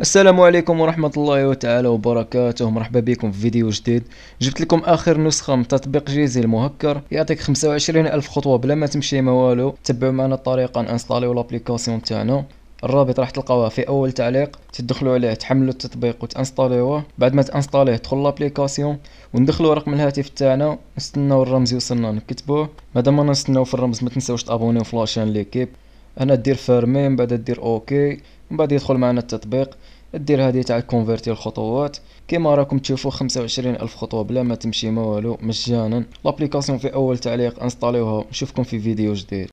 السلام عليكم ورحمة الله وتعالى وبركاته مرحبا بكم في فيديو جديد جبت لكم آخر نسخة من تطبيق جيزي المهكر يعطيك 25 ألف خطوة بلا ما تمشي ما والو تبعوا معنا الطريقة نانستاليو لابليكاسيون تاعنا الرابط راح تلقاوه في اول تعليق تدخلوا عليه تحملوا التطبيق وتانستاليوه بعد ما تانستاليه تدخل لابليكاسيون وندخلوا رقم الهاتف تاعنا نستناو الرمز يوصلنا نكتبوه مادام ما نستناو في الرمز ما تنساوش تابونيو في لاشين ليكيب انا دير فيرمي بعد دير اوكي من بعد يدخل معنا التطبيق دير هذه تاع كونفيرتي الخطوات كيما راكم تشوفوا الف خطوه بلا ما تمشي ما والو مجانا لابليكاسيون في اول تعليق انستاليوها نشوفكم في فيديو جديد